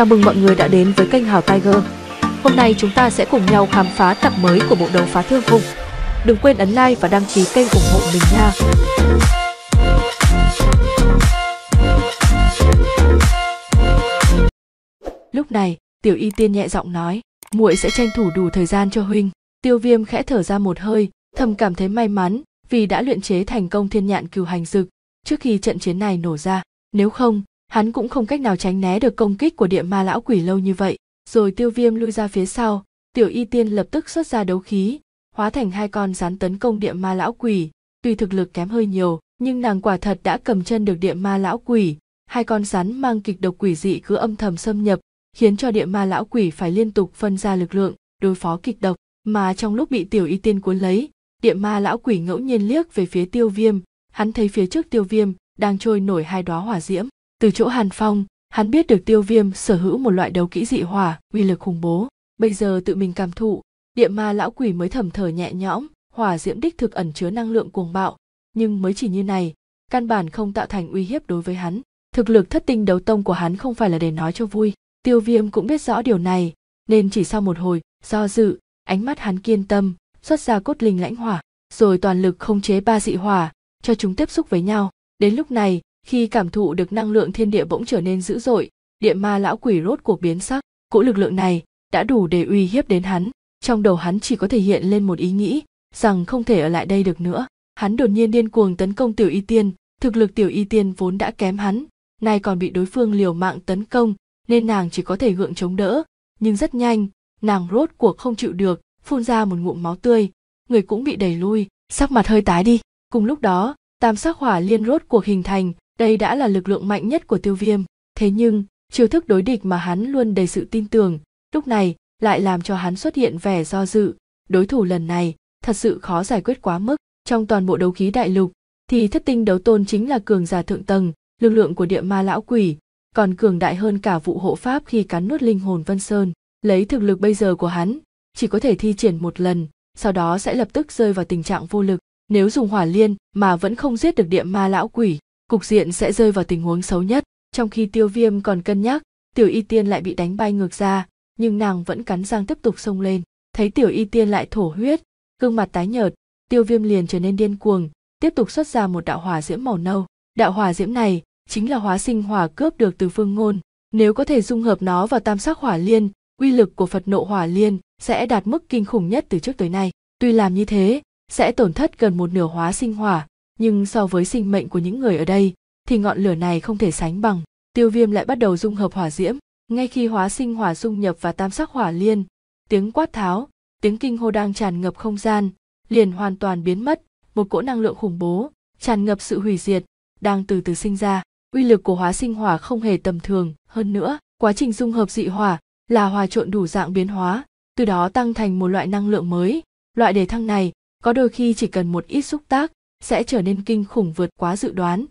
Chào mừng mọi người đã đến với kênh Hào Tiger. Hôm nay chúng ta sẽ cùng nhau khám phá tập mới của bộ đấu phá thương khung. Đừng quên ấn like và đăng ký kênh ủng hộ mình nha. Lúc này, Tiểu Y Tiên nhẹ giọng nói, muội sẽ tranh thủ đủ thời gian cho huynh. Tiêu Viêm khẽ thở ra một hơi, thầm cảm thấy may mắn vì đã luyện chế thành công thiên nhạn cừu hành dực trước khi trận chiến này nổ ra, nếu không, hắn cũng không cách nào tránh né được công kích của địa ma lão quỷ lâu như vậy rồi tiêu viêm lui ra phía sau tiểu y tiên lập tức xuất ra đấu khí hóa thành hai con rắn tấn công địa ma lão quỷ tuy thực lực kém hơi nhiều nhưng nàng quả thật đã cầm chân được địa ma lão quỷ hai con rắn mang kịch độc quỷ dị cứ âm thầm xâm nhập khiến cho địa ma lão quỷ phải liên tục phân ra lực lượng đối phó kịch độc mà trong lúc bị tiểu y tiên cuốn lấy địa ma lão quỷ ngẫu nhiên liếc về phía tiêu viêm hắn thấy phía trước tiêu viêm đang trôi nổi hai đóa hỏa diễm từ chỗ hàn phong hắn biết được tiêu viêm sở hữu một loại đấu kỹ dị hỏa uy lực khủng bố bây giờ tự mình cảm thụ địa ma lão quỷ mới thầm thở nhẹ nhõm hỏa diễm đích thực ẩn chứa năng lượng cuồng bạo nhưng mới chỉ như này căn bản không tạo thành uy hiếp đối với hắn thực lực thất tinh đấu tông của hắn không phải là để nói cho vui tiêu viêm cũng biết rõ điều này nên chỉ sau một hồi do dự ánh mắt hắn kiên tâm xuất ra cốt linh lãnh hỏa rồi toàn lực không chế ba dị hỏa cho chúng tiếp xúc với nhau đến lúc này khi cảm thụ được năng lượng thiên địa bỗng trở nên dữ dội địa ma lão quỷ rốt cuộc biến sắc cỗ lực lượng này đã đủ để uy hiếp đến hắn trong đầu hắn chỉ có thể hiện lên một ý nghĩ rằng không thể ở lại đây được nữa hắn đột nhiên điên cuồng tấn công tiểu y tiên thực lực tiểu y tiên vốn đã kém hắn nay còn bị đối phương liều mạng tấn công nên nàng chỉ có thể gượng chống đỡ nhưng rất nhanh nàng rốt cuộc không chịu được phun ra một ngụm máu tươi người cũng bị đẩy lui sắc mặt hơi tái đi cùng lúc đó tam sắc hỏa liên rốt cuộc hình thành đây đã là lực lượng mạnh nhất của tiêu viêm thế nhưng chiêu thức đối địch mà hắn luôn đầy sự tin tưởng lúc này lại làm cho hắn xuất hiện vẻ do dự đối thủ lần này thật sự khó giải quyết quá mức trong toàn bộ đấu khí đại lục thì thất tinh đấu tôn chính là cường giả thượng tầng lực lượng của địa ma lão quỷ còn cường đại hơn cả vụ hộ pháp khi cắn nuốt linh hồn vân sơn lấy thực lực bây giờ của hắn chỉ có thể thi triển một lần sau đó sẽ lập tức rơi vào tình trạng vô lực nếu dùng hỏa liên mà vẫn không giết được địa ma lão quỷ cục diện sẽ rơi vào tình huống xấu nhất trong khi tiêu viêm còn cân nhắc tiểu y tiên lại bị đánh bay ngược ra nhưng nàng vẫn cắn răng tiếp tục xông lên thấy tiểu y tiên lại thổ huyết gương mặt tái nhợt tiêu viêm liền trở nên điên cuồng tiếp tục xuất ra một đạo hỏa diễm màu nâu đạo hỏa diễm này chính là hóa sinh hỏa cướp được từ phương ngôn nếu có thể dung hợp nó vào tam sắc hỏa liên uy lực của phật nộ hỏa liên sẽ đạt mức kinh khủng nhất từ trước tới nay tuy làm như thế sẽ tổn thất gần một nửa hóa sinh hỏa nhưng so với sinh mệnh của những người ở đây thì ngọn lửa này không thể sánh bằng tiêu viêm lại bắt đầu dung hợp hỏa diễm ngay khi hóa sinh hỏa dung nhập và tam sắc hỏa liên tiếng quát tháo tiếng kinh hô đang tràn ngập không gian liền hoàn toàn biến mất một cỗ năng lượng khủng bố tràn ngập sự hủy diệt đang từ từ sinh ra uy lực của hóa sinh hỏa không hề tầm thường hơn nữa quá trình dung hợp dị hỏa là hòa trộn đủ dạng biến hóa từ đó tăng thành một loại năng lượng mới loại đề thăng này có đôi khi chỉ cần một ít xúc tác sẽ trở nên kinh khủng vượt quá dự đoán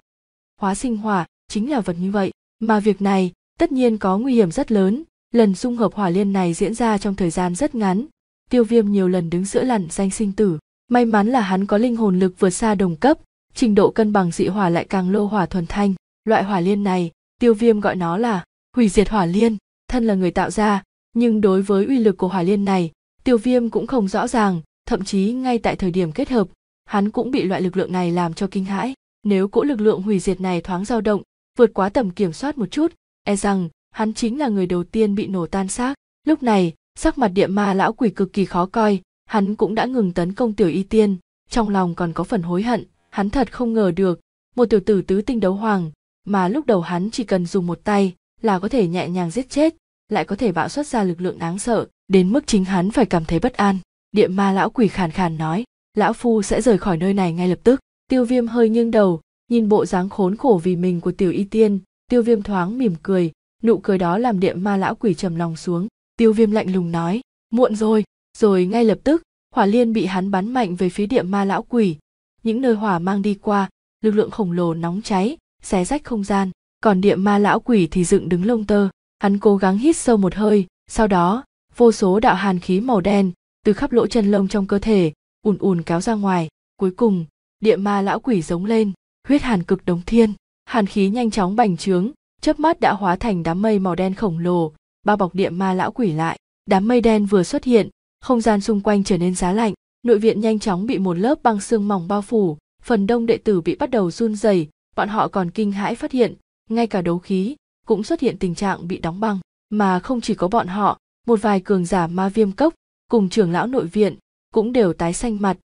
hóa sinh hỏa chính là vật như vậy mà việc này tất nhiên có nguy hiểm rất lớn lần dung hợp hỏa liên này diễn ra trong thời gian rất ngắn tiêu viêm nhiều lần đứng giữa lằn danh sinh tử may mắn là hắn có linh hồn lực vượt xa đồng cấp trình độ cân bằng dị hỏa lại càng lô hỏa thuần thanh loại hỏa liên này tiêu viêm gọi nó là hủy diệt hỏa liên thân là người tạo ra nhưng đối với uy lực của hỏa liên này tiêu viêm cũng không rõ ràng thậm chí ngay tại thời điểm kết hợp hắn cũng bị loại lực lượng này làm cho kinh hãi nếu cỗ lực lượng hủy diệt này thoáng dao động vượt quá tầm kiểm soát một chút e rằng hắn chính là người đầu tiên bị nổ tan xác lúc này sắc mặt địa ma lão quỷ cực kỳ khó coi hắn cũng đã ngừng tấn công tiểu y tiên trong lòng còn có phần hối hận hắn thật không ngờ được một tiểu tử tứ tinh đấu hoàng mà lúc đầu hắn chỉ cần dùng một tay là có thể nhẹ nhàng giết chết lại có thể bạo xuất ra lực lượng đáng sợ đến mức chính hắn phải cảm thấy bất an địa ma lão quỷ khàn khàn nói lão phu sẽ rời khỏi nơi này ngay lập tức tiêu viêm hơi nghiêng đầu nhìn bộ dáng khốn khổ vì mình của tiểu y tiên tiêu viêm thoáng mỉm cười nụ cười đó làm địa ma lão quỷ trầm lòng xuống tiêu viêm lạnh lùng nói muộn rồi rồi ngay lập tức hỏa liên bị hắn bắn mạnh về phía địa ma lão quỷ những nơi hỏa mang đi qua lực lượng khổng lồ nóng cháy xé rách không gian còn địa ma lão quỷ thì dựng đứng lông tơ hắn cố gắng hít sâu một hơi sau đó vô số đạo hàn khí màu đen từ khắp lỗ chân lông trong cơ thể ùn ùn kéo ra ngoài cuối cùng địa ma lão quỷ giống lên huyết hàn cực đống thiên hàn khí nhanh chóng bành trướng chớp mắt đã hóa thành đám mây màu đen khổng lồ bao bọc địa ma lão quỷ lại đám mây đen vừa xuất hiện không gian xung quanh trở nên giá lạnh nội viện nhanh chóng bị một lớp băng xương mỏng bao phủ phần đông đệ tử bị bắt đầu run rẩy bọn họ còn kinh hãi phát hiện ngay cả đấu khí cũng xuất hiện tình trạng bị đóng băng mà không chỉ có bọn họ một vài cường giả ma viêm cốc cùng trưởng lão nội viện cũng đều tái xanh mặt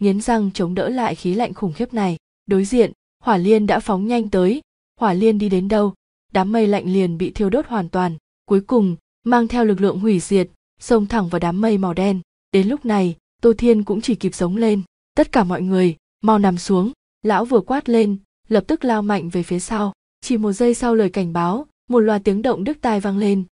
nghiến răng chống đỡ lại khí lạnh khủng khiếp này đối diện hỏa liên đã phóng nhanh tới hỏa liên đi đến đâu đám mây lạnh liền bị thiêu đốt hoàn toàn cuối cùng mang theo lực lượng hủy diệt xông thẳng vào đám mây màu đen đến lúc này tô thiên cũng chỉ kịp sống lên tất cả mọi người mau nằm xuống lão vừa quát lên lập tức lao mạnh về phía sau chỉ một giây sau lời cảnh báo một loạt tiếng động đức tai vang lên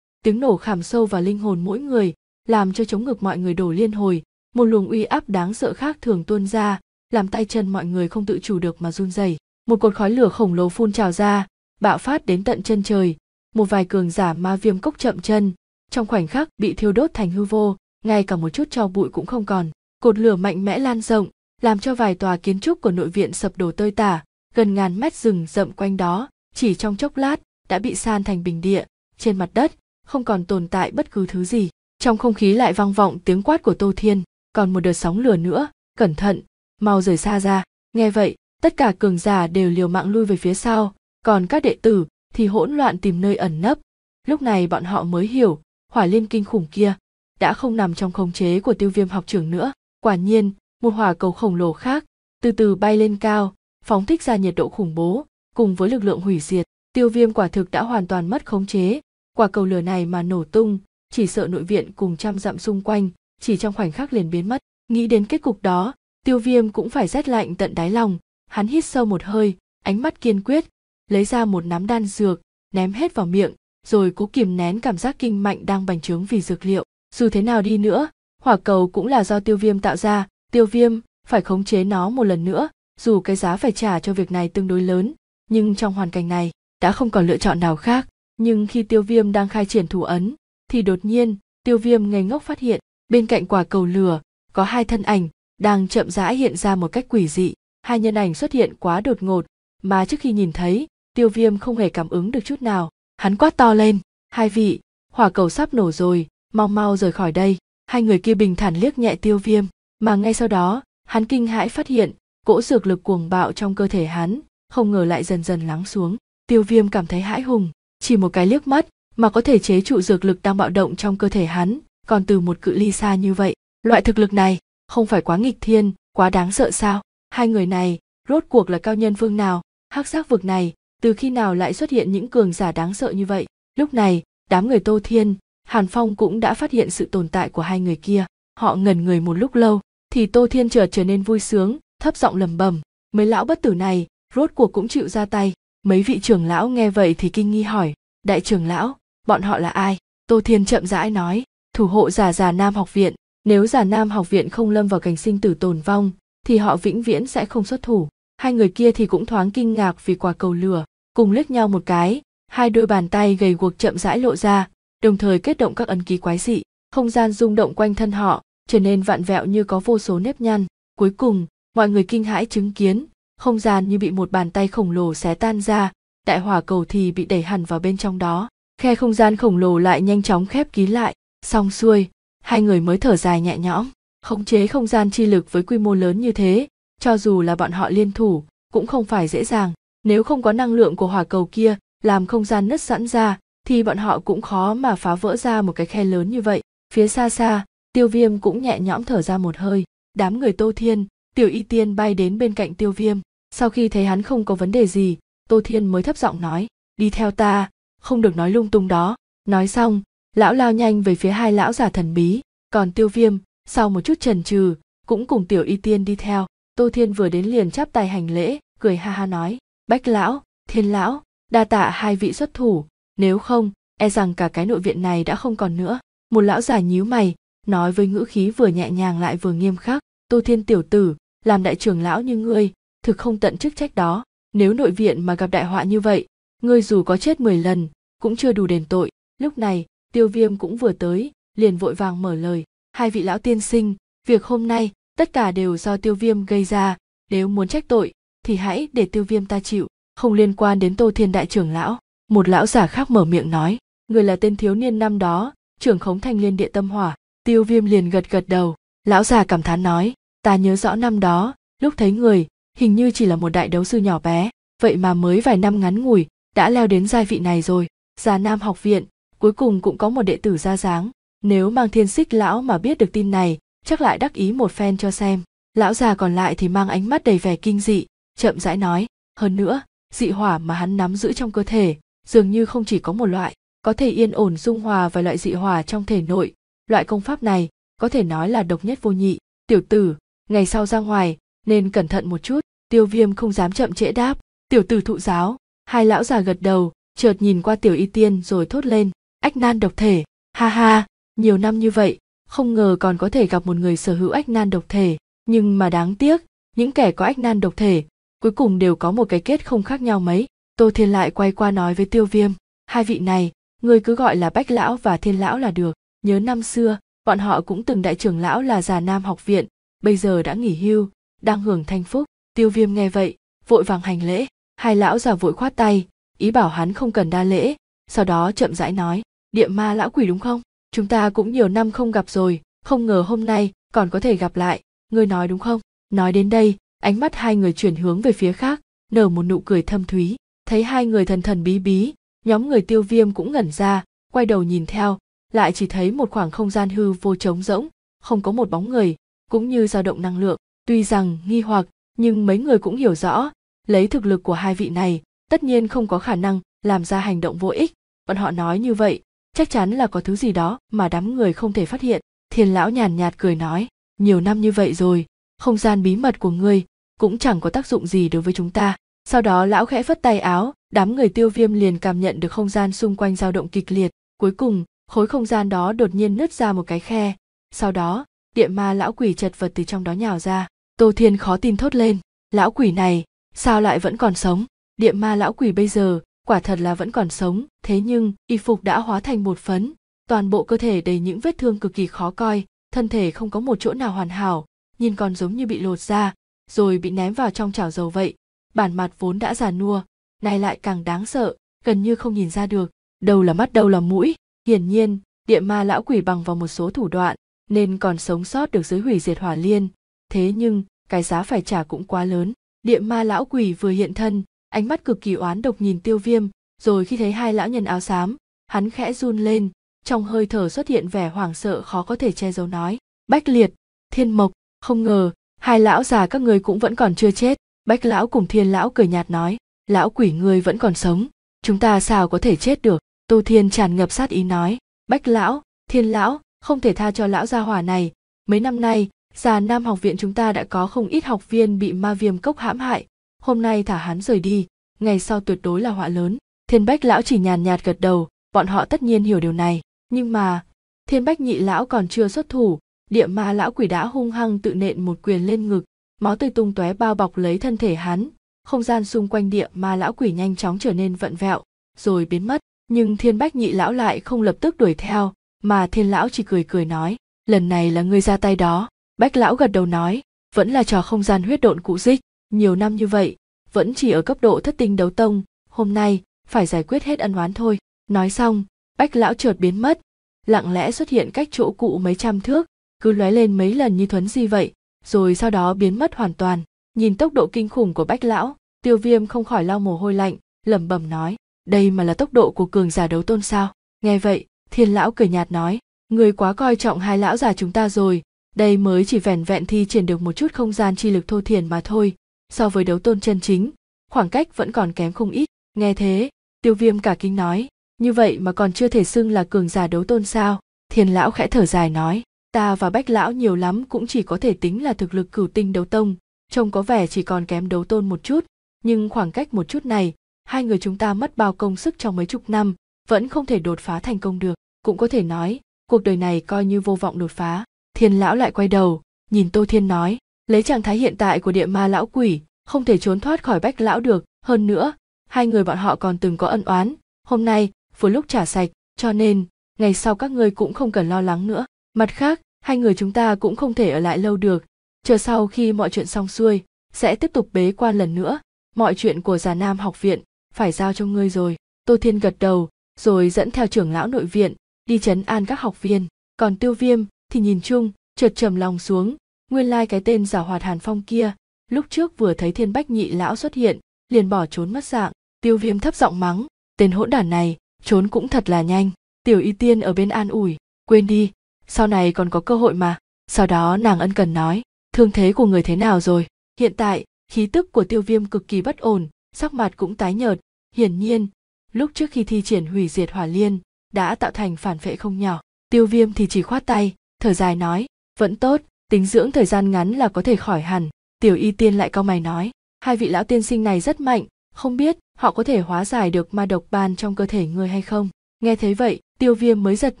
tiếng nổ khảm sâu vào linh hồn mỗi người làm cho chống ngực mọi người đổ liên hồi một luồng uy áp đáng sợ khác thường tuôn ra làm tay chân mọi người không tự chủ được mà run rẩy một cột khói lửa khổng lồ phun trào ra bạo phát đến tận chân trời một vài cường giả ma viêm cốc chậm chân trong khoảnh khắc bị thiêu đốt thành hư vô ngay cả một chút cho bụi cũng không còn cột lửa mạnh mẽ lan rộng làm cho vài tòa kiến trúc của nội viện sập đổ tơi tả gần ngàn mét rừng rậm quanh đó chỉ trong chốc lát đã bị san thành bình địa trên mặt đất không còn tồn tại bất cứ thứ gì trong không khí lại vang vọng tiếng quát của tô thiên còn một đợt sóng lửa nữa cẩn thận mau rời xa ra nghe vậy tất cả cường giả đều liều mạng lui về phía sau còn các đệ tử thì hỗn loạn tìm nơi ẩn nấp lúc này bọn họ mới hiểu hỏa liên kinh khủng kia đã không nằm trong khống chế của tiêu viêm học trưởng nữa quả nhiên một hỏa cầu khổng lồ khác từ từ bay lên cao phóng thích ra nhiệt độ khủng bố cùng với lực lượng hủy diệt tiêu viêm quả thực đã hoàn toàn mất khống chế quả cầu lửa này mà nổ tung chỉ sợ nội viện cùng trăm dặm xung quanh chỉ trong khoảnh khắc liền biến mất nghĩ đến kết cục đó tiêu viêm cũng phải rét lạnh tận đáy lòng hắn hít sâu một hơi ánh mắt kiên quyết lấy ra một nắm đan dược ném hết vào miệng rồi cố kìm nén cảm giác kinh mạnh đang bành trướng vì dược liệu dù thế nào đi nữa hỏa cầu cũng là do tiêu viêm tạo ra tiêu viêm phải khống chế nó một lần nữa dù cái giá phải trả cho việc này tương đối lớn nhưng trong hoàn cảnh này đã không còn lựa chọn nào khác nhưng khi tiêu viêm đang khai triển thủ ấn thì đột nhiên tiêu viêm ngây ngốc phát hiện bên cạnh quả cầu lửa có hai thân ảnh đang chậm rãi hiện ra một cách quỷ dị hai nhân ảnh xuất hiện quá đột ngột mà trước khi nhìn thấy tiêu viêm không hề cảm ứng được chút nào hắn quát to lên hai vị hỏa cầu sắp nổ rồi mau mau rời khỏi đây hai người kia bình thản liếc nhẹ tiêu viêm mà ngay sau đó hắn kinh hãi phát hiện cỗ dược lực cuồng bạo trong cơ thể hắn không ngờ lại dần dần lắng xuống tiêu viêm cảm thấy hãi hùng chỉ một cái liếc mắt mà có thể chế trụ dược lực đang bạo động trong cơ thể hắn còn từ một cự ly xa như vậy loại thực lực này không phải quá nghịch thiên quá đáng sợ sao hai người này rốt cuộc là cao nhân phương nào hắc giác vực này từ khi nào lại xuất hiện những cường giả đáng sợ như vậy lúc này đám người tô thiên hàn phong cũng đã phát hiện sự tồn tại của hai người kia họ ngẩn người một lúc lâu thì tô thiên chợt trở nên vui sướng thấp giọng lầm bầm mấy lão bất tử này rốt cuộc cũng chịu ra tay mấy vị trưởng lão nghe vậy thì kinh nghi hỏi đại trưởng lão bọn họ là ai tô thiên chậm rãi nói thủ hộ giả già nam học viện nếu giả nam học viện không lâm vào cảnh sinh tử tồn vong thì họ vĩnh viễn sẽ không xuất thủ hai người kia thì cũng thoáng kinh ngạc vì quả cầu lửa cùng liếc nhau một cái hai đôi bàn tay gầy guộc chậm rãi lộ ra đồng thời kết động các ấn ký quái dị không gian rung động quanh thân họ trở nên vạn vẹo như có vô số nếp nhăn cuối cùng mọi người kinh hãi chứng kiến không gian như bị một bàn tay khổng lồ xé tan ra đại hỏa cầu thì bị đẩy hẳn vào bên trong đó khe không gian khổng lồ lại nhanh chóng khép kín lại xong xuôi hai người mới thở dài nhẹ nhõm khống chế không gian chi lực với quy mô lớn như thế cho dù là bọn họ liên thủ cũng không phải dễ dàng nếu không có năng lượng của hỏa cầu kia làm không gian nứt sẵn ra thì bọn họ cũng khó mà phá vỡ ra một cái khe lớn như vậy phía xa xa tiêu viêm cũng nhẹ nhõm thở ra một hơi đám người tô thiên tiểu y tiên bay đến bên cạnh tiêu viêm sau khi thấy hắn không có vấn đề gì tô thiên mới thấp giọng nói đi theo ta không được nói lung tung đó nói xong lão lao nhanh về phía hai lão giả thần bí còn tiêu viêm sau một chút trần trừ cũng cùng tiểu y tiên đi theo tô thiên vừa đến liền chắp tay hành lễ cười ha ha nói bách lão thiên lão đa tạ hai vị xuất thủ nếu không e rằng cả cái nội viện này đã không còn nữa một lão giả nhíu mày nói với ngữ khí vừa nhẹ nhàng lại vừa nghiêm khắc tô thiên tiểu tử làm đại trưởng lão như ngươi thực không tận chức trách đó nếu nội viện mà gặp đại họa như vậy ngươi dù có chết mười lần cũng chưa đủ đền tội lúc này tiêu viêm cũng vừa tới liền vội vàng mở lời hai vị lão tiên sinh việc hôm nay tất cả đều do tiêu viêm gây ra nếu muốn trách tội thì hãy để tiêu viêm ta chịu không liên quan đến tô thiên đại trưởng lão một lão giả khác mở miệng nói người là tên thiếu niên năm đó trưởng khống thanh liên địa tâm hỏa tiêu viêm liền gật gật đầu lão già cảm thán nói ta nhớ rõ năm đó lúc thấy người hình như chỉ là một đại đấu sư nhỏ bé vậy mà mới vài năm ngắn ngủi đã leo đến giai vị này rồi già nam học viện cuối cùng cũng có một đệ tử ra dáng nếu mang thiên xích lão mà biết được tin này chắc lại đắc ý một phen cho xem lão già còn lại thì mang ánh mắt đầy vẻ kinh dị chậm rãi nói hơn nữa dị hỏa mà hắn nắm giữ trong cơ thể dường như không chỉ có một loại có thể yên ổn dung hòa vài loại dị hỏa trong thể nội loại công pháp này có thể nói là độc nhất vô nhị tiểu tử ngày sau ra ngoài nên cẩn thận một chút tiêu viêm không dám chậm trễ đáp tiểu tử thụ giáo hai lão già gật đầu chợt nhìn qua tiểu y tiên rồi thốt lên ách nan độc thể ha ha nhiều năm như vậy không ngờ còn có thể gặp một người sở hữu ách nan độc thể nhưng mà đáng tiếc những kẻ có ách nan độc thể cuối cùng đều có một cái kết không khác nhau mấy tô thiên lại quay qua nói với tiêu viêm hai vị này người cứ gọi là bách lão và thiên lão là được nhớ năm xưa bọn họ cũng từng đại trưởng lão là già nam học viện bây giờ đã nghỉ hưu đang hưởng thanh phúc tiêu viêm nghe vậy vội vàng hành lễ hai lão già vội khoát tay ý bảo hắn không cần đa lễ sau đó chậm rãi nói địa ma lão quỷ đúng không chúng ta cũng nhiều năm không gặp rồi không ngờ hôm nay còn có thể gặp lại ngươi nói đúng không nói đến đây ánh mắt hai người chuyển hướng về phía khác nở một nụ cười thâm thúy thấy hai người thần thần bí bí nhóm người tiêu viêm cũng ngẩn ra quay đầu nhìn theo lại chỉ thấy một khoảng không gian hư vô trống rỗng không có một bóng người cũng như dao động năng lượng tuy rằng nghi hoặc nhưng mấy người cũng hiểu rõ lấy thực lực của hai vị này tất nhiên không có khả năng làm ra hành động vô ích bọn họ nói như vậy chắc chắn là có thứ gì đó mà đám người không thể phát hiện thiên lão nhàn nhạt cười nói nhiều năm như vậy rồi không gian bí mật của ngươi cũng chẳng có tác dụng gì đối với chúng ta sau đó lão khẽ phất tay áo đám người tiêu viêm liền cảm nhận được không gian xung quanh dao động kịch liệt cuối cùng khối không gian đó đột nhiên nứt ra một cái khe sau đó địa ma lão quỷ chật vật từ trong đó nhào ra tô thiên khó tin thốt lên lão quỷ này sao lại vẫn còn sống địa ma lão quỷ bây giờ quả thật là vẫn còn sống thế nhưng y phục đã hóa thành bột phấn toàn bộ cơ thể đầy những vết thương cực kỳ khó coi thân thể không có một chỗ nào hoàn hảo nhìn còn giống như bị lột ra rồi bị ném vào trong chảo dầu vậy bản mặt vốn đã già nua nay lại càng đáng sợ gần như không nhìn ra được đâu là mắt đâu là mũi hiển nhiên địa ma lão quỷ bằng vào một số thủ đoạn nên còn sống sót được dưới hủy diệt hỏa liên thế nhưng cái giá phải trả cũng quá lớn địa ma lão quỷ vừa hiện thân ánh mắt cực kỳ oán độc nhìn tiêu viêm rồi khi thấy hai lão nhân áo xám hắn khẽ run lên trong hơi thở xuất hiện vẻ hoảng sợ khó có thể che giấu nói bách liệt thiên mộc không ngờ hai lão già các ngươi cũng vẫn còn chưa chết bách lão cùng thiên lão cười nhạt nói lão quỷ ngươi vẫn còn sống chúng ta sao có thể chết được tô thiên tràn ngập sát ý nói bách lão thiên lão không thể tha cho lão gia hỏa này mấy năm nay già nam học viện chúng ta đã có không ít học viên bị ma viêm cốc hãm hại hôm nay thả hắn rời đi ngày sau tuyệt đối là họa lớn thiên bách lão chỉ nhàn nhạt gật đầu bọn họ tất nhiên hiểu điều này nhưng mà thiên bách nhị lão còn chưa xuất thủ địa ma lão quỷ đã hung hăng tự nện một quyền lên ngực máu tươi tung tóe bao bọc lấy thân thể hắn không gian xung quanh địa ma lão quỷ nhanh chóng trở nên vặn vẹo rồi biến mất nhưng thiên bách nhị lão lại không lập tức đuổi theo mà thiên lão chỉ cười cười nói lần này là ngươi ra tay đó bách lão gật đầu nói vẫn là trò không gian huyết độn cụ dích nhiều năm như vậy vẫn chỉ ở cấp độ thất tinh đấu tông hôm nay phải giải quyết hết ân oán thôi nói xong bách lão trượt biến mất lặng lẽ xuất hiện cách chỗ cụ mấy trăm thước cứ lóe lên mấy lần như thuấn di vậy rồi sau đó biến mất hoàn toàn nhìn tốc độ kinh khủng của bách lão tiêu viêm không khỏi lau mồ hôi lạnh lẩm bẩm nói đây mà là tốc độ của cường giả đấu tôn sao nghe vậy thiên lão cười nhạt nói người quá coi trọng hai lão già chúng ta rồi đây mới chỉ vẻn vẹn thi triển được một chút không gian chi lực thô thiền mà thôi so với đấu tôn chân chính khoảng cách vẫn còn kém không ít nghe thế tiêu viêm cả kinh nói như vậy mà còn chưa thể xưng là cường giả đấu tôn sao thiền lão khẽ thở dài nói ta và bách lão nhiều lắm cũng chỉ có thể tính là thực lực cửu tinh đấu tông trông có vẻ chỉ còn kém đấu tôn một chút nhưng khoảng cách một chút này hai người chúng ta mất bao công sức trong mấy chục năm vẫn không thể đột phá thành công được cũng có thể nói cuộc đời này coi như vô vọng đột phá thiên lão lại quay đầu nhìn tô thiên nói lấy trạng thái hiện tại của địa ma lão quỷ không thể trốn thoát khỏi bách lão được hơn nữa hai người bọn họ còn từng có ân oán hôm nay vừa lúc trả sạch cho nên ngày sau các ngươi cũng không cần lo lắng nữa mặt khác hai người chúng ta cũng không thể ở lại lâu được chờ sau khi mọi chuyện xong xuôi sẽ tiếp tục bế quan lần nữa mọi chuyện của già nam học viện phải giao cho ngươi rồi tô thiên gật đầu rồi dẫn theo trưởng lão nội viện đi chấn an các học viên còn tiêu viêm thì nhìn chung chợt trầm lòng xuống nguyên lai cái tên giả hoạt hàn phong kia lúc trước vừa thấy thiên bách nhị lão xuất hiện liền bỏ trốn mất dạng tiêu viêm thấp giọng mắng tên hỗn đản này trốn cũng thật là nhanh tiểu y tiên ở bên an ủi quên đi sau này còn có cơ hội mà sau đó nàng ân cần nói thương thế của người thế nào rồi hiện tại khí tức của tiêu viêm cực kỳ bất ổn sắc mặt cũng tái nhợt hiển nhiên lúc trước khi thi triển hủy diệt hỏa liên đã tạo thành phản phệ không nhỏ tiêu viêm thì chỉ khoát tay thở dài nói vẫn tốt tính dưỡng thời gian ngắn là có thể khỏi hẳn tiểu y tiên lại cau mày nói hai vị lão tiên sinh này rất mạnh không biết họ có thể hóa giải được ma độc ban trong cơ thể người hay không nghe thấy vậy tiêu viêm mới giật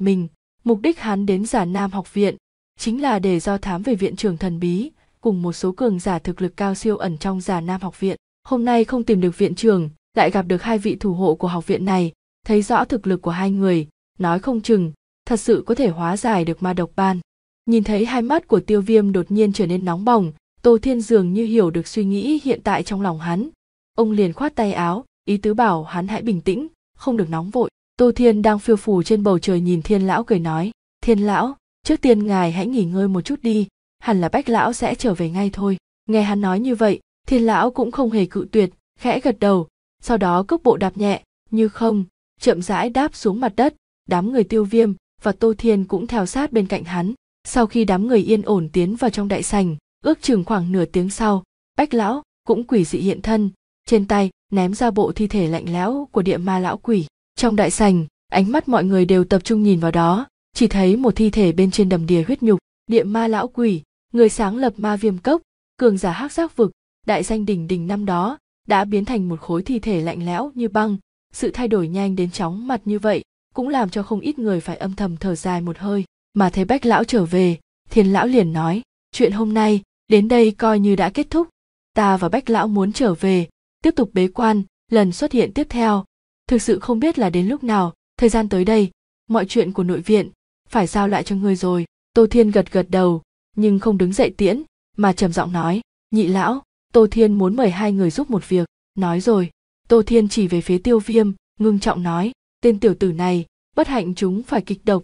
mình mục đích hắn đến giả nam học viện chính là để do thám về viện trưởng thần bí cùng một số cường giả thực lực cao siêu ẩn trong giả nam học viện hôm nay không tìm được viện trưởng lại gặp được hai vị thủ hộ của học viện này thấy rõ thực lực của hai người nói không chừng thật sự có thể hóa giải được ma độc ban nhìn thấy hai mắt của tiêu viêm đột nhiên trở nên nóng bỏng tô thiên dường như hiểu được suy nghĩ hiện tại trong lòng hắn ông liền khoát tay áo ý tứ bảo hắn hãy bình tĩnh không được nóng vội tô thiên đang phiêu phù trên bầu trời nhìn thiên lão cười nói thiên lão trước tiên ngài hãy nghỉ ngơi một chút đi hẳn là bách lão sẽ trở về ngay thôi nghe hắn nói như vậy thiên lão cũng không hề cự tuyệt khẽ gật đầu sau đó cước bộ đạp nhẹ như không chậm rãi đáp xuống mặt đất đám người tiêu viêm và tô thiên cũng theo sát bên cạnh hắn sau khi đám người yên ổn tiến vào trong đại sành ước chừng khoảng nửa tiếng sau bách lão cũng quỷ dị hiện thân trên tay ném ra bộ thi thể lạnh lẽo của địa ma lão quỷ trong đại sành ánh mắt mọi người đều tập trung nhìn vào đó chỉ thấy một thi thể bên trên đầm đìa huyết nhục địa ma lão quỷ người sáng lập ma viêm cốc cường giả hắc giác vực đại danh đỉnh đỉnh năm đó đã biến thành một khối thi thể lạnh lẽo như băng sự thay đổi nhanh đến chóng mặt như vậy cũng làm cho không ít người phải âm thầm thở dài một hơi mà thấy bách lão trở về thiên lão liền nói chuyện hôm nay đến đây coi như đã kết thúc ta và bách lão muốn trở về tiếp tục bế quan lần xuất hiện tiếp theo thực sự không biết là đến lúc nào thời gian tới đây mọi chuyện của nội viện phải giao lại cho ngươi rồi tô thiên gật gật đầu nhưng không đứng dậy tiễn mà trầm giọng nói nhị lão tô thiên muốn mời hai người giúp một việc nói rồi tô thiên chỉ về phía tiêu viêm ngưng trọng nói tên tiểu tử này bất hạnh chúng phải kịch độc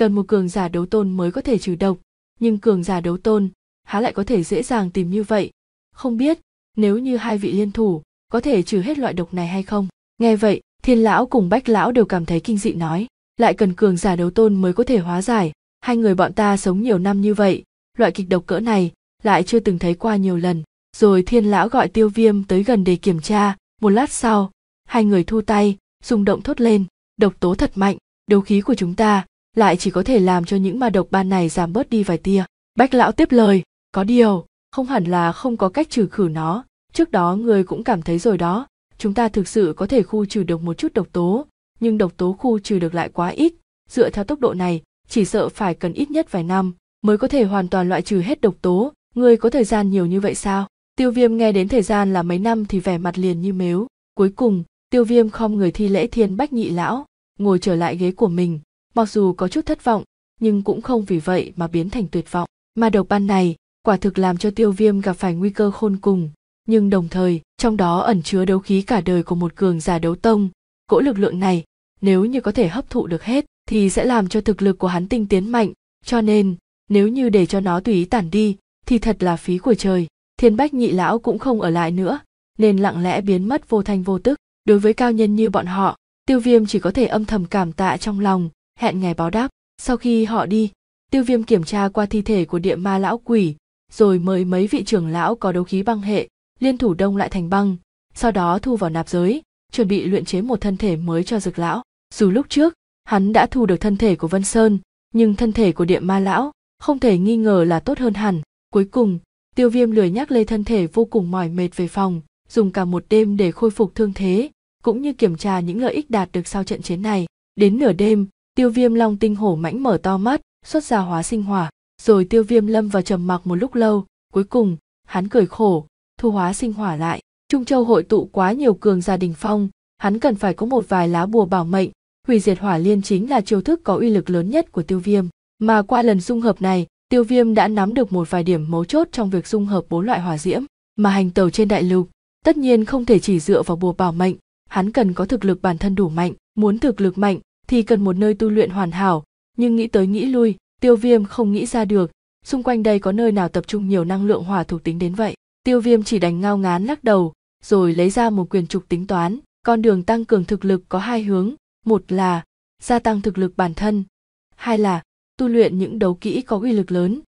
cần một cường giả đấu tôn mới có thể trừ độc nhưng cường giả đấu tôn há lại có thể dễ dàng tìm như vậy không biết nếu như hai vị liên thủ có thể trừ hết loại độc này hay không nghe vậy thiên lão cùng bách lão đều cảm thấy kinh dị nói lại cần cường giả đấu tôn mới có thể hóa giải hai người bọn ta sống nhiều năm như vậy loại kịch độc cỡ này lại chưa từng thấy qua nhiều lần rồi thiên lão gọi tiêu viêm tới gần để kiểm tra một lát sau hai người thu tay rung động thốt lên độc tố thật mạnh đấu khí của chúng ta lại chỉ có thể làm cho những ma độc ban này giảm bớt đi vài tia bách lão tiếp lời có điều không hẳn là không có cách trừ khử nó trước đó người cũng cảm thấy rồi đó chúng ta thực sự có thể khu trừ được một chút độc tố nhưng độc tố khu trừ được lại quá ít dựa theo tốc độ này chỉ sợ phải cần ít nhất vài năm mới có thể hoàn toàn loại trừ hết độc tố người có thời gian nhiều như vậy sao tiêu viêm nghe đến thời gian là mấy năm thì vẻ mặt liền như mếu cuối cùng tiêu viêm khom người thi lễ thiên bách nhị lão ngồi trở lại ghế của mình mặc dù có chút thất vọng nhưng cũng không vì vậy mà biến thành tuyệt vọng mà độc ban này quả thực làm cho tiêu viêm gặp phải nguy cơ khôn cùng nhưng đồng thời trong đó ẩn chứa đấu khí cả đời của một cường giả đấu tông cỗ lực lượng này nếu như có thể hấp thụ được hết thì sẽ làm cho thực lực của hắn tinh tiến mạnh cho nên nếu như để cho nó tùy ý tản đi thì thật là phí của trời thiên bách nhị lão cũng không ở lại nữa nên lặng lẽ biến mất vô thanh vô tức đối với cao nhân như bọn họ tiêu viêm chỉ có thể âm thầm cảm tạ trong lòng hẹn ngày báo đáp sau khi họ đi tiêu viêm kiểm tra qua thi thể của địa ma lão quỷ rồi mời mấy vị trưởng lão có đấu khí băng hệ liên thủ đông lại thành băng sau đó thu vào nạp giới chuẩn bị luyện chế một thân thể mới cho dực lão dù lúc trước hắn đã thu được thân thể của vân sơn nhưng thân thể của địa ma lão không thể nghi ngờ là tốt hơn hẳn cuối cùng tiêu viêm lười nhắc lê thân thể vô cùng mỏi mệt về phòng dùng cả một đêm để khôi phục thương thế cũng như kiểm tra những lợi ích đạt được sau trận chiến này đến nửa đêm tiêu viêm long tinh hổ mãnh mở to mắt xuất ra hóa sinh hỏa rồi tiêu viêm lâm vào trầm mặc một lúc lâu cuối cùng hắn cười khổ thu hóa sinh hỏa lại trung châu hội tụ quá nhiều cường gia đình phong hắn cần phải có một vài lá bùa bảo mệnh hủy diệt hỏa liên chính là chiêu thức có uy lực lớn nhất của tiêu viêm mà qua lần dung hợp này tiêu viêm đã nắm được một vài điểm mấu chốt trong việc dung hợp bốn loại hỏa diễm mà hành tàu trên đại lục tất nhiên không thể chỉ dựa vào bùa bảo mệnh hắn cần có thực lực bản thân đủ mạnh muốn thực lực mạnh thì cần một nơi tu luyện hoàn hảo nhưng nghĩ tới nghĩ lui tiêu viêm không nghĩ ra được xung quanh đây có nơi nào tập trung nhiều năng lượng hỏa thuộc tính đến vậy tiêu viêm chỉ đành ngao ngán lắc đầu rồi lấy ra một quyền trục tính toán con đường tăng cường thực lực có hai hướng một là gia tăng thực lực bản thân hai là tu luyện những đấu kỹ có uy lực lớn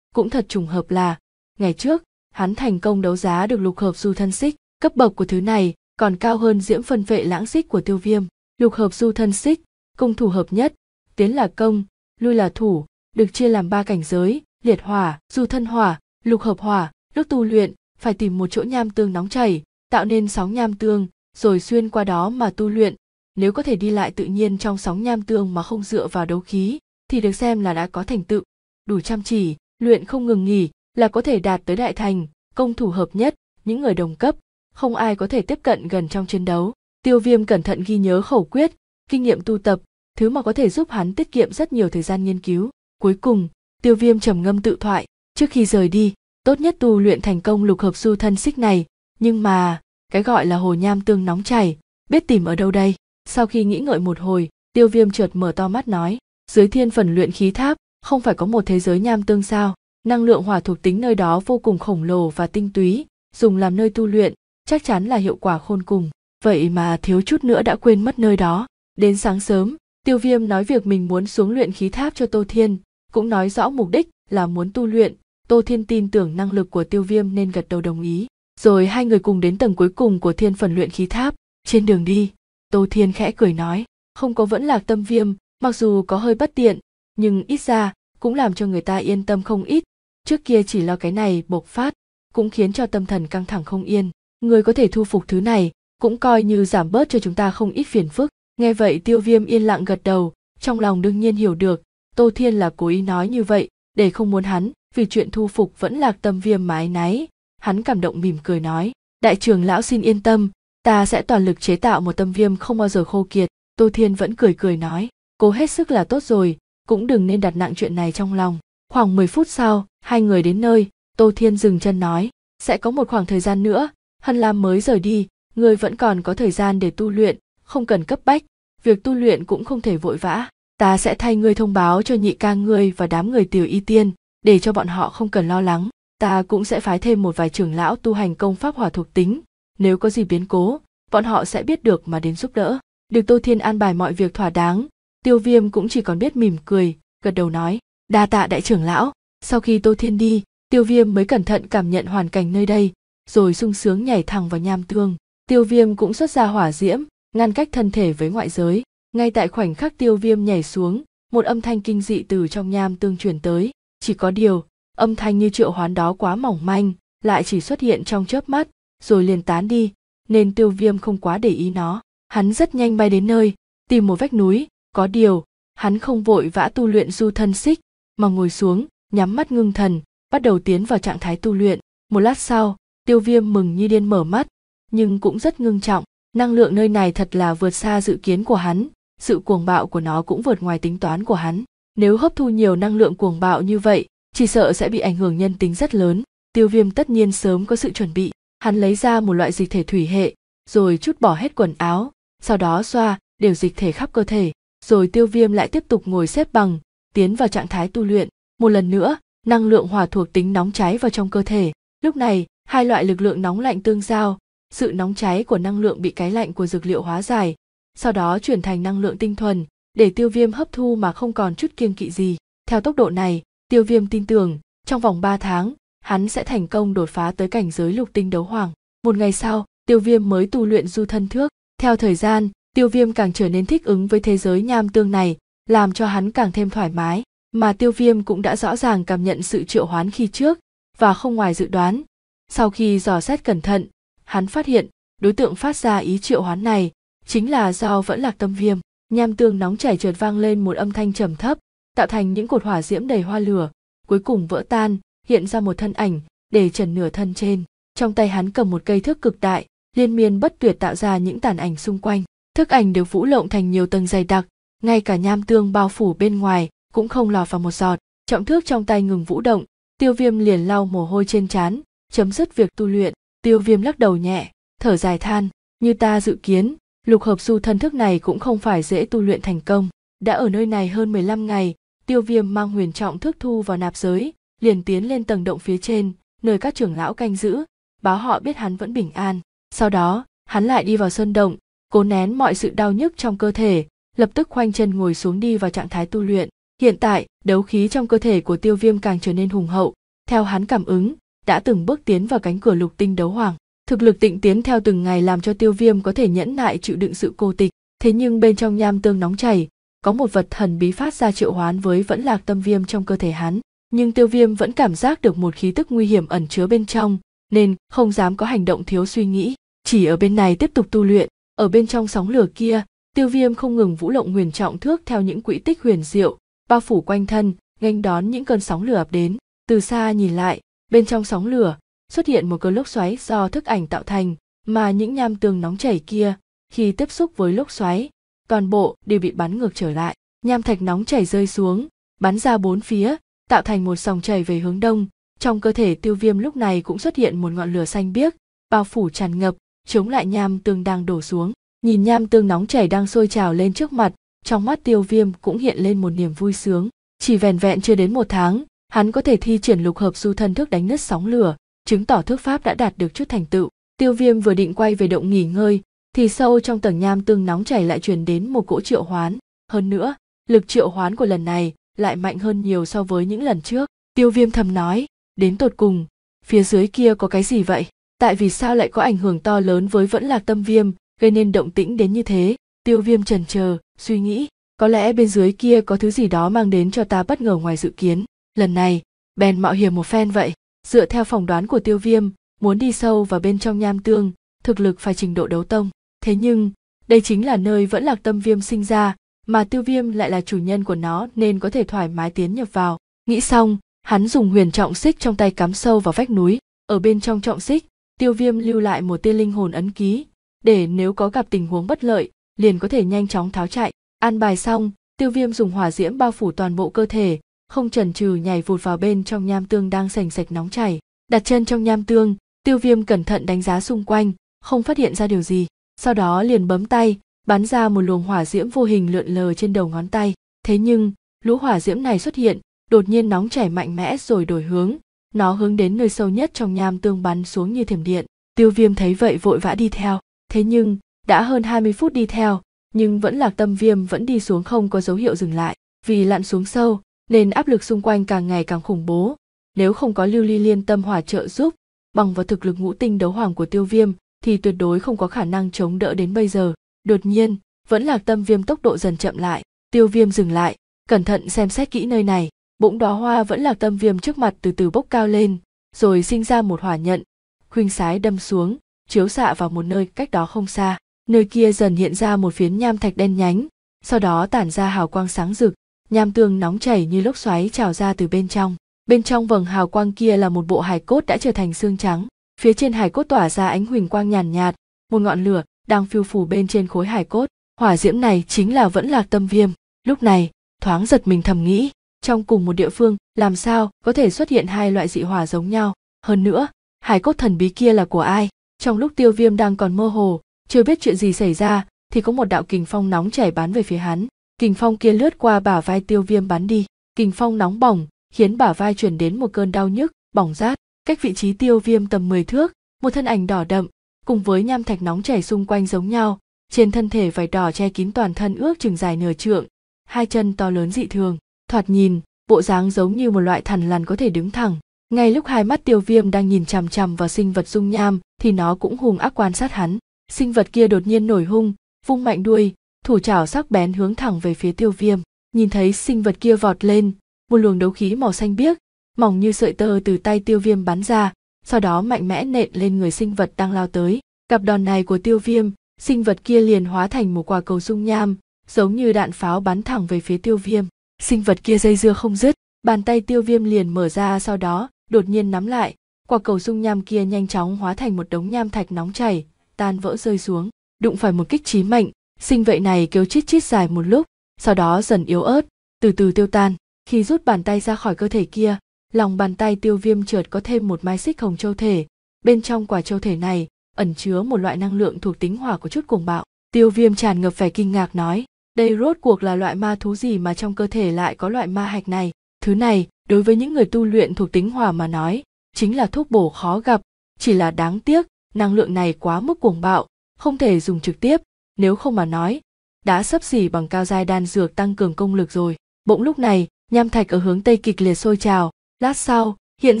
cũng thật trùng hợp là ngày trước hắn thành công đấu giá được lục hợp du thân xích cấp bậc của thứ này còn cao hơn diễm phân vệ lãng xích của tiêu viêm lục hợp du thân xích công thủ hợp nhất tiến là công lui là thủ được chia làm ba cảnh giới liệt hỏa du thân hỏa lục hợp hỏa lúc tu luyện phải tìm một chỗ nham tương nóng chảy tạo nên sóng nham tương rồi xuyên qua đó mà tu luyện nếu có thể đi lại tự nhiên trong sóng nham tương mà không dựa vào đấu khí thì được xem là đã có thành tựu đủ chăm chỉ luyện không ngừng nghỉ là có thể đạt tới đại thành công thủ hợp nhất những người đồng cấp không ai có thể tiếp cận gần trong chiến đấu tiêu viêm cẩn thận ghi nhớ khẩu quyết kinh nghiệm tu tập thứ mà có thể giúp hắn tiết kiệm rất nhiều thời gian nghiên cứu cuối cùng tiêu viêm trầm ngâm tự thoại trước khi rời đi tốt nhất tu luyện thành công lục hợp su thân xích này nhưng mà cái gọi là hồ nham tương nóng chảy biết tìm ở đâu đây sau khi nghĩ ngợi một hồi tiêu viêm chợt mở to mắt nói dưới thiên phần luyện khí tháp không phải có một thế giới nham tương sao năng lượng hỏa thuộc tính nơi đó vô cùng khổng lồ và tinh túy dùng làm nơi tu luyện chắc chắn là hiệu quả khôn cùng vậy mà thiếu chút nữa đã quên mất nơi đó Đến sáng sớm, Tiêu Viêm nói việc mình muốn xuống luyện khí tháp cho Tô Thiên, cũng nói rõ mục đích là muốn tu luyện, Tô Thiên tin tưởng năng lực của Tiêu Viêm nên gật đầu đồng ý. Rồi hai người cùng đến tầng cuối cùng của thiên phần luyện khí tháp, trên đường đi, Tô Thiên khẽ cười nói, không có vẫn lạc tâm viêm, mặc dù có hơi bất tiện, nhưng ít ra cũng làm cho người ta yên tâm không ít, trước kia chỉ lo cái này bộc phát, cũng khiến cho tâm thần căng thẳng không yên, người có thể thu phục thứ này, cũng coi như giảm bớt cho chúng ta không ít phiền phức nghe vậy tiêu viêm yên lặng gật đầu trong lòng đương nhiên hiểu được tô thiên là cố ý nói như vậy để không muốn hắn vì chuyện thu phục vẫn lạc tâm viêm mái náy hắn cảm động mỉm cười nói đại trưởng lão xin yên tâm ta sẽ toàn lực chế tạo một tâm viêm không bao giờ khô kiệt tô thiên vẫn cười cười nói cố hết sức là tốt rồi cũng đừng nên đặt nặng chuyện này trong lòng khoảng 10 phút sau hai người đến nơi tô thiên dừng chân nói sẽ có một khoảng thời gian nữa hân lam mới rời đi người vẫn còn có thời gian để tu luyện không cần cấp bách việc tu luyện cũng không thể vội vã ta sẽ thay ngươi thông báo cho nhị ca ngươi và đám người tiểu y tiên để cho bọn họ không cần lo lắng ta cũng sẽ phái thêm một vài trưởng lão tu hành công pháp hỏa thuộc tính nếu có gì biến cố bọn họ sẽ biết được mà đến giúp đỡ được tô thiên an bài mọi việc thỏa đáng tiêu viêm cũng chỉ còn biết mỉm cười gật đầu nói đa tạ đại trưởng lão sau khi tô thiên đi tiêu viêm mới cẩn thận cảm nhận hoàn cảnh nơi đây rồi sung sướng nhảy thẳng vào nham thương. tiêu viêm cũng xuất ra hỏa diễm ngăn cách thân thể với ngoại giới ngay tại khoảnh khắc tiêu viêm nhảy xuống một âm thanh kinh dị từ trong nham tương truyền tới chỉ có điều âm thanh như triệu hoán đó quá mỏng manh lại chỉ xuất hiện trong chớp mắt rồi liền tán đi nên tiêu viêm không quá để ý nó hắn rất nhanh bay đến nơi tìm một vách núi có điều hắn không vội vã tu luyện du thân xích mà ngồi xuống nhắm mắt ngưng thần bắt đầu tiến vào trạng thái tu luyện một lát sau tiêu viêm mừng như điên mở mắt nhưng cũng rất ngưng trọng năng lượng nơi này thật là vượt xa dự kiến của hắn sự cuồng bạo của nó cũng vượt ngoài tính toán của hắn nếu hấp thu nhiều năng lượng cuồng bạo như vậy chỉ sợ sẽ bị ảnh hưởng nhân tính rất lớn tiêu viêm tất nhiên sớm có sự chuẩn bị hắn lấy ra một loại dịch thể thủy hệ rồi chút bỏ hết quần áo sau đó xoa đều dịch thể khắp cơ thể rồi tiêu viêm lại tiếp tục ngồi xếp bằng tiến vào trạng thái tu luyện một lần nữa năng lượng hòa thuộc tính nóng cháy vào trong cơ thể lúc này hai loại lực lượng nóng lạnh tương giao sự nóng cháy của năng lượng bị cái lạnh của dược liệu hóa giải sau đó chuyển thành năng lượng tinh thuần để tiêu viêm hấp thu mà không còn chút kiêng kỵ gì theo tốc độ này tiêu viêm tin tưởng trong vòng 3 tháng hắn sẽ thành công đột phá tới cảnh giới lục tinh đấu hoàng một ngày sau tiêu viêm mới tu luyện du thân thước theo thời gian tiêu viêm càng trở nên thích ứng với thế giới nham tương này làm cho hắn càng thêm thoải mái mà tiêu viêm cũng đã rõ ràng cảm nhận sự triệu hoán khi trước và không ngoài dự đoán sau khi dò xét cẩn thận hắn phát hiện đối tượng phát ra ý triệu hoán này chính là do vẫn lạc tâm viêm nham tương nóng chảy trượt vang lên một âm thanh trầm thấp tạo thành những cột hỏa diễm đầy hoa lửa cuối cùng vỡ tan hiện ra một thân ảnh để trần nửa thân trên trong tay hắn cầm một cây thước cực đại liên miên bất tuyệt tạo ra những tàn ảnh xung quanh thức ảnh được vũ lộng thành nhiều tầng dày đặc ngay cả nham tương bao phủ bên ngoài cũng không lọt vào một giọt trọng thước trong tay ngừng vũ động tiêu viêm liền lau mồ hôi trên trán chấm dứt việc tu luyện tiêu viêm lắc đầu nhẹ thở dài than như ta dự kiến lục hợp su thân thức này cũng không phải dễ tu luyện thành công đã ở nơi này hơn 15 ngày tiêu viêm mang huyền trọng thức thu vào nạp giới liền tiến lên tầng động phía trên nơi các trưởng lão canh giữ báo họ biết hắn vẫn bình an sau đó hắn lại đi vào sơn động cố nén mọi sự đau nhức trong cơ thể lập tức khoanh chân ngồi xuống đi vào trạng thái tu luyện hiện tại đấu khí trong cơ thể của tiêu viêm càng trở nên hùng hậu theo hắn cảm ứng đã từng bước tiến vào cánh cửa lục tinh đấu hoàng thực lực tịnh tiến theo từng ngày làm cho tiêu viêm có thể nhẫn nại chịu đựng sự cô tịch thế nhưng bên trong nham tương nóng chảy có một vật thần bí phát ra triệu hoán với vẫn lạc tâm viêm trong cơ thể hắn nhưng tiêu viêm vẫn cảm giác được một khí tức nguy hiểm ẩn chứa bên trong nên không dám có hành động thiếu suy nghĩ chỉ ở bên này tiếp tục tu luyện ở bên trong sóng lửa kia tiêu viêm không ngừng vũ lộng huyền trọng thước theo những quỹ tích huyền diệu bao phủ quanh thân nghênh đón những cơn sóng lửa ập đến từ xa nhìn lại bên trong sóng lửa xuất hiện một cơn lốc xoáy do thức ảnh tạo thành mà những nham tương nóng chảy kia khi tiếp xúc với lốc xoáy toàn bộ đều bị bắn ngược trở lại nham thạch nóng chảy rơi xuống bắn ra bốn phía tạo thành một dòng chảy về hướng đông trong cơ thể tiêu viêm lúc này cũng xuất hiện một ngọn lửa xanh biếc bao phủ tràn ngập chống lại nham tương đang đổ xuống nhìn nham tương nóng chảy đang sôi trào lên trước mặt trong mắt tiêu viêm cũng hiện lên một niềm vui sướng chỉ vẻn vẹn chưa đến một tháng hắn có thể thi triển lục hợp du thân thức đánh nứt sóng lửa chứng tỏ thước pháp đã đạt được chút thành tựu tiêu viêm vừa định quay về động nghỉ ngơi thì sâu trong tầng nham tương nóng chảy lại truyền đến một cỗ triệu hoán hơn nữa lực triệu hoán của lần này lại mạnh hơn nhiều so với những lần trước tiêu viêm thầm nói đến tột cùng phía dưới kia có cái gì vậy tại vì sao lại có ảnh hưởng to lớn với vẫn là tâm viêm gây nên động tĩnh đến như thế tiêu viêm trần trờ suy nghĩ có lẽ bên dưới kia có thứ gì đó mang đến cho ta bất ngờ ngoài dự kiến lần này bèn mạo hiểm một phen vậy dựa theo phỏng đoán của tiêu viêm muốn đi sâu vào bên trong nham tương thực lực phải trình độ đấu tông thế nhưng đây chính là nơi vẫn lạc tâm viêm sinh ra mà tiêu viêm lại là chủ nhân của nó nên có thể thoải mái tiến nhập vào nghĩ xong hắn dùng huyền trọng xích trong tay cắm sâu vào vách núi ở bên trong trọng xích tiêu viêm lưu lại một tia linh hồn ấn ký để nếu có gặp tình huống bất lợi liền có thể nhanh chóng tháo chạy an bài xong tiêu viêm dùng hỏa diễm bao phủ toàn bộ cơ thể không chần chừ nhảy vụt vào bên trong nham tương đang sành sạch nóng chảy đặt chân trong nham tương tiêu viêm cẩn thận đánh giá xung quanh không phát hiện ra điều gì sau đó liền bấm tay bắn ra một luồng hỏa diễm vô hình lượn lờ trên đầu ngón tay thế nhưng lũ hỏa diễm này xuất hiện đột nhiên nóng chảy mạnh mẽ rồi đổi hướng nó hướng đến nơi sâu nhất trong nham tương bắn xuống như thiểm điện tiêu viêm thấy vậy vội vã đi theo thế nhưng đã hơn 20 phút đi theo nhưng vẫn lạc tâm viêm vẫn đi xuống không có dấu hiệu dừng lại vì lặn xuống sâu nên áp lực xung quanh càng ngày càng khủng bố nếu không có lưu ly liên tâm hòa trợ giúp bằng vào thực lực ngũ tinh đấu hoàng của tiêu viêm thì tuyệt đối không có khả năng chống đỡ đến bây giờ đột nhiên vẫn là tâm viêm tốc độ dần chậm lại tiêu viêm dừng lại cẩn thận xem xét kỹ nơi này bỗng đó hoa vẫn là tâm viêm trước mặt từ từ bốc cao lên rồi sinh ra một hỏa nhận khuynh sái đâm xuống chiếu xạ vào một nơi cách đó không xa nơi kia dần hiện ra một phiến nham thạch đen nhánh sau đó tản ra hào quang sáng rực nham tường nóng chảy như lốc xoáy trào ra từ bên trong bên trong vầng hào quang kia là một bộ hài cốt đã trở thành xương trắng phía trên hài cốt tỏa ra ánh huỳnh quang nhàn nhạt, một ngọn lửa đang phiêu phủ bên trên khối hài cốt hỏa diễm này chính là vẫn lạc tâm viêm lúc này thoáng giật mình thầm nghĩ trong cùng một địa phương làm sao có thể xuất hiện hai loại dị hỏa giống nhau hơn nữa hài cốt thần bí kia là của ai trong lúc tiêu viêm đang còn mơ hồ chưa biết chuyện gì xảy ra thì có một đạo kình phong nóng chảy bắn về phía hắn kình phong kia lướt qua bả vai tiêu viêm bắn đi kình phong nóng bỏng khiến bả vai chuyển đến một cơn đau nhức bỏng rát cách vị trí tiêu viêm tầm 10 thước một thân ảnh đỏ đậm cùng với nham thạch nóng chảy xung quanh giống nhau trên thân thể vải đỏ che kín toàn thân ước chừng dài nửa trượng hai chân to lớn dị thường thoạt nhìn bộ dáng giống như một loại thằn lằn có thể đứng thẳng ngay lúc hai mắt tiêu viêm đang nhìn chằm chằm vào sinh vật dung nham thì nó cũng hùng ác quan sát hắn sinh vật kia đột nhiên nổi hung vung mạnh đuôi thủ trảo sắc bén hướng thẳng về phía tiêu viêm nhìn thấy sinh vật kia vọt lên một luồng đấu khí màu xanh biếc mỏng như sợi tơ từ tay tiêu viêm bắn ra sau đó mạnh mẽ nện lên người sinh vật đang lao tới cặp đòn này của tiêu viêm sinh vật kia liền hóa thành một quả cầu dung nham giống như đạn pháo bắn thẳng về phía tiêu viêm sinh vật kia dây dưa không dứt bàn tay tiêu viêm liền mở ra sau đó đột nhiên nắm lại quả cầu dung nham kia nhanh chóng hóa thành một đống nham thạch nóng chảy tan vỡ rơi xuống đụng phải một kích trí mệnh Sinh vệ này kêu chít chít dài một lúc, sau đó dần yếu ớt, từ từ tiêu tan. Khi rút bàn tay ra khỏi cơ thể kia, lòng bàn tay tiêu viêm trượt có thêm một mai xích hồng châu thể. Bên trong quả châu thể này ẩn chứa một loại năng lượng thuộc tính hỏa của chút cuồng bạo. Tiêu viêm tràn ngập vẻ kinh ngạc nói, đây rốt cuộc là loại ma thú gì mà trong cơ thể lại có loại ma hạch này. Thứ này, đối với những người tu luyện thuộc tính hỏa mà nói, chính là thuốc bổ khó gặp, chỉ là đáng tiếc, năng lượng này quá mức cuồng bạo, không thể dùng trực tiếp, nếu không mà nói đã sấp xỉ bằng cao giai đan dược tăng cường công lực rồi bỗng lúc này nham thạch ở hướng tây kịch liệt sôi trào lát sau hiện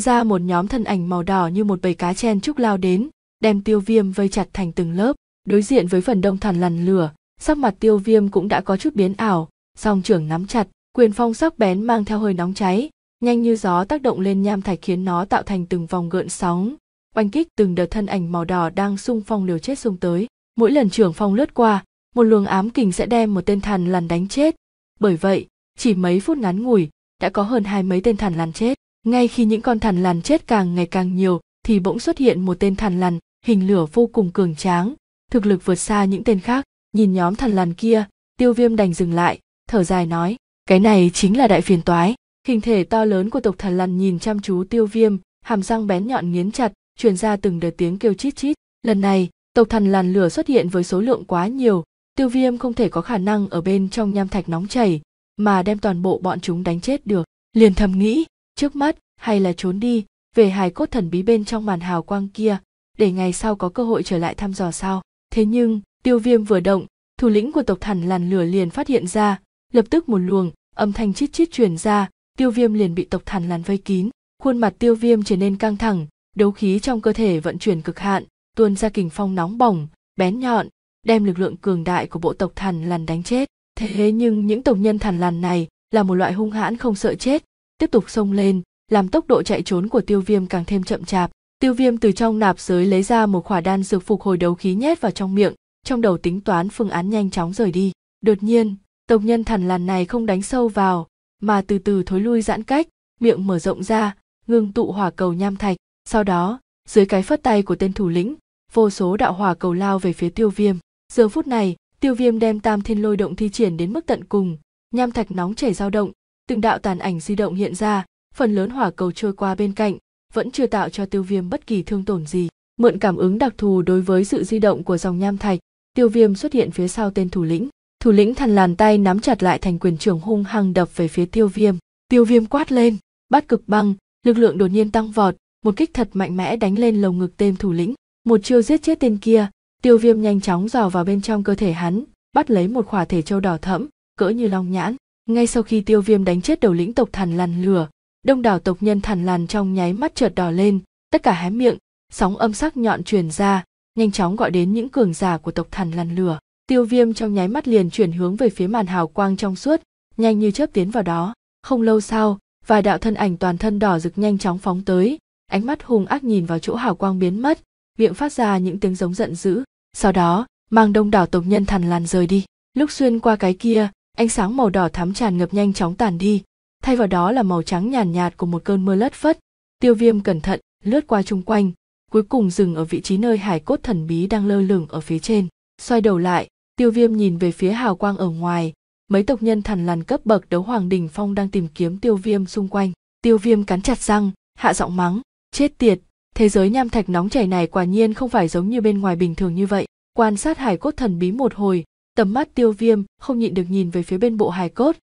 ra một nhóm thân ảnh màu đỏ như một bầy cá chen trúc lao đến đem tiêu viêm vây chặt thành từng lớp đối diện với phần đông thằn lằn lửa sắc mặt tiêu viêm cũng đã có chút biến ảo song trưởng nắm chặt quyền phong sắc bén mang theo hơi nóng cháy nhanh như gió tác động lên nham thạch khiến nó tạo thành từng vòng gợn sóng oanh kích từng đợt thân ảnh màu đỏ đang sung phong liều chết xung tới mỗi lần trưởng phong lướt qua một luồng ám kình sẽ đem một tên thần lằn đánh chết bởi vậy chỉ mấy phút ngắn ngủi đã có hơn hai mấy tên thần lằn chết ngay khi những con thần lằn chết càng ngày càng nhiều thì bỗng xuất hiện một tên thần lằn hình lửa vô cùng cường tráng thực lực vượt xa những tên khác nhìn nhóm thần lằn kia tiêu viêm đành dừng lại thở dài nói cái này chính là đại phiền toái hình thể to lớn của tộc thần lằn nhìn chăm chú tiêu viêm hàm răng bén nhọn nghiến chặt truyền ra từng đợt tiếng kêu chít chít lần này tộc thần làn lửa xuất hiện với số lượng quá nhiều tiêu viêm không thể có khả năng ở bên trong nham thạch nóng chảy mà đem toàn bộ bọn chúng đánh chết được liền thầm nghĩ trước mắt hay là trốn đi về hài cốt thần bí bên trong màn hào quang kia để ngày sau có cơ hội trở lại thăm dò sao thế nhưng tiêu viêm vừa động thủ lĩnh của tộc thần làn lửa liền phát hiện ra lập tức một luồng âm thanh chít chít truyền ra tiêu viêm liền bị tộc thần làn vây kín khuôn mặt tiêu viêm trở nên căng thẳng đấu khí trong cơ thể vận chuyển cực hạn tuôn ra kình phong nóng bỏng bén nhọn đem lực lượng cường đại của bộ tộc thần lằn đánh chết thế nhưng những tộc nhân thần lằn này là một loại hung hãn không sợ chết tiếp tục xông lên làm tốc độ chạy trốn của tiêu viêm càng thêm chậm chạp tiêu viêm từ trong nạp giới lấy ra một khỏa đan dược phục hồi đấu khí nhét vào trong miệng trong đầu tính toán phương án nhanh chóng rời đi đột nhiên tộc nhân thần lằn này không đánh sâu vào mà từ từ thối lui giãn cách miệng mở rộng ra ngưng tụ hỏa cầu nham thạch sau đó dưới cái phất tay của tên thủ lĩnh vô số đạo hỏa cầu lao về phía tiêu viêm giờ phút này tiêu viêm đem tam thiên lôi động thi triển đến mức tận cùng nham thạch nóng chảy dao động từng đạo tàn ảnh di động hiện ra phần lớn hỏa cầu trôi qua bên cạnh vẫn chưa tạo cho tiêu viêm bất kỳ thương tổn gì mượn cảm ứng đặc thù đối với sự di động của dòng nham thạch tiêu viêm xuất hiện phía sau tên thủ lĩnh thủ lĩnh thằn làn tay nắm chặt lại thành quyền trưởng hung hăng đập về phía tiêu viêm tiêu viêm quát lên bắt cực băng lực lượng đột nhiên tăng vọt một kích thật mạnh mẽ đánh lên lồng ngực tên thủ lĩnh một chiêu giết chết tên kia tiêu viêm nhanh chóng dò vào bên trong cơ thể hắn bắt lấy một khỏa thể trâu đỏ thẫm cỡ như long nhãn ngay sau khi tiêu viêm đánh chết đầu lĩnh tộc thằn lằn lửa đông đảo tộc nhân thằn lằn trong nháy mắt chợt đỏ lên tất cả hé miệng sóng âm sắc nhọn truyền ra nhanh chóng gọi đến những cường giả của tộc thằn lằn lửa tiêu viêm trong nháy mắt liền chuyển hướng về phía màn hào quang trong suốt nhanh như chớp tiến vào đó không lâu sau vài đạo thân ảnh toàn thân đỏ rực nhanh chóng phóng tới ánh mắt hung ác nhìn vào chỗ hào quang biến mất miệng phát ra những tiếng giống giận dữ sau đó mang đông đảo tộc nhân thằn lằn rời đi lúc xuyên qua cái kia ánh sáng màu đỏ thắm tràn ngập nhanh chóng tàn đi thay vào đó là màu trắng nhàn nhạt, nhạt của một cơn mưa lất phất tiêu viêm cẩn thận lướt qua chung quanh cuối cùng dừng ở vị trí nơi hải cốt thần bí đang lơ lửng ở phía trên xoay đầu lại tiêu viêm nhìn về phía hào quang ở ngoài mấy tộc nhân thằn lằn cấp bậc đấu hoàng đình phong đang tìm kiếm tiêu viêm xung quanh tiêu viêm cắn chặt răng hạ giọng mắng chết tiệt thế giới nham thạch nóng chảy này quả nhiên không phải giống như bên ngoài bình thường như vậy quan sát hải cốt thần bí một hồi tầm mắt tiêu viêm không nhịn được nhìn về phía bên bộ hải cốt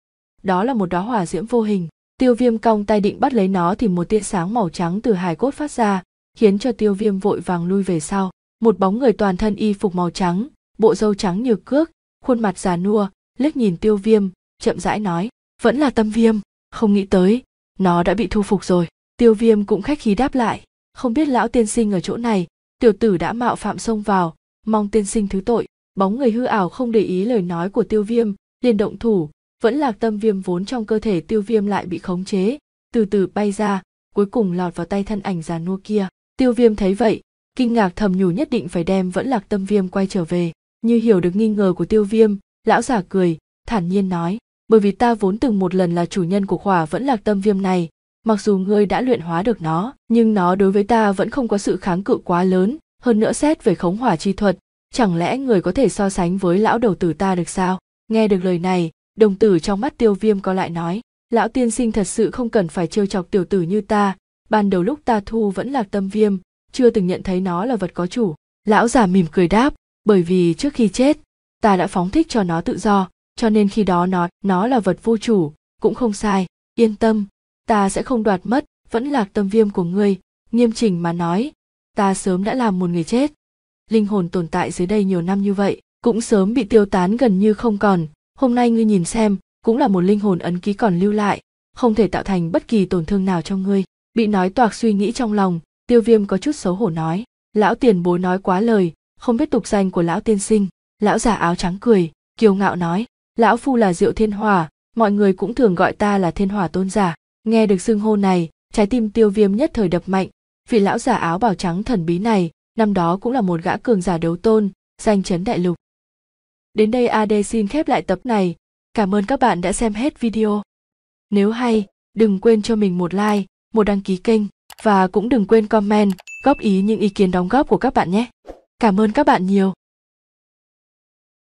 đó là một đóa hỏa diễm vô hình tiêu viêm cong tay định bắt lấy nó thì một tia sáng màu trắng từ hải cốt phát ra khiến cho tiêu viêm vội vàng lui về sau một bóng người toàn thân y phục màu trắng bộ râu trắng như cước khuôn mặt già nua liếc nhìn tiêu viêm chậm rãi nói vẫn là tâm viêm không nghĩ tới nó đã bị thu phục rồi tiêu viêm cũng khách khí đáp lại không biết lão tiên sinh ở chỗ này tiểu tử đã mạo phạm xông vào mong tiên sinh thứ tội bóng người hư ảo không để ý lời nói của tiêu viêm liền động thủ vẫn lạc tâm viêm vốn trong cơ thể tiêu viêm lại bị khống chế từ từ bay ra cuối cùng lọt vào tay thân ảnh già nua kia tiêu viêm thấy vậy kinh ngạc thầm nhủ nhất định phải đem vẫn lạc tâm viêm quay trở về như hiểu được nghi ngờ của tiêu viêm lão giả cười thản nhiên nói bởi vì ta vốn từng một lần là chủ nhân của khỏa vẫn lạc tâm viêm này mặc dù ngươi đã luyện hóa được nó nhưng nó đối với ta vẫn không có sự kháng cự quá lớn hơn nữa xét về khống hỏa chi thuật chẳng lẽ người có thể so sánh với lão đầu tử ta được sao nghe được lời này đồng tử trong mắt tiêu viêm có lại nói lão tiên sinh thật sự không cần phải trêu chọc tiểu tử như ta ban đầu lúc ta thu vẫn là tâm viêm chưa từng nhận thấy nó là vật có chủ lão già mỉm cười đáp bởi vì trước khi chết ta đã phóng thích cho nó tự do cho nên khi đó nó nó là vật vô chủ cũng không sai yên tâm ta sẽ không đoạt mất vẫn lạc tâm viêm của ngươi nghiêm chỉnh mà nói ta sớm đã làm một người chết linh hồn tồn tại dưới đây nhiều năm như vậy cũng sớm bị tiêu tán gần như không còn hôm nay ngươi nhìn xem cũng là một linh hồn ấn ký còn lưu lại không thể tạo thành bất kỳ tổn thương nào cho ngươi bị nói toạc suy nghĩ trong lòng tiêu viêm có chút xấu hổ nói lão tiền bối nói quá lời không biết tục danh của lão tiên sinh lão giả áo trắng cười kiêu ngạo nói lão phu là diệu thiên hòa mọi người cũng thường gọi ta là thiên hòa tôn giả nghe được xưng hô này trái tim tiêu viêm nhất thời đập mạnh vị lão giả áo bảo trắng thần bí này năm đó cũng là một gã cường giả đấu tôn danh chấn đại lục đến đây ad xin khép lại tập này cảm ơn các bạn đã xem hết video nếu hay đừng quên cho mình một like một đăng ký kênh và cũng đừng quên comment góp ý những ý kiến đóng góp của các bạn nhé cảm ơn các bạn nhiều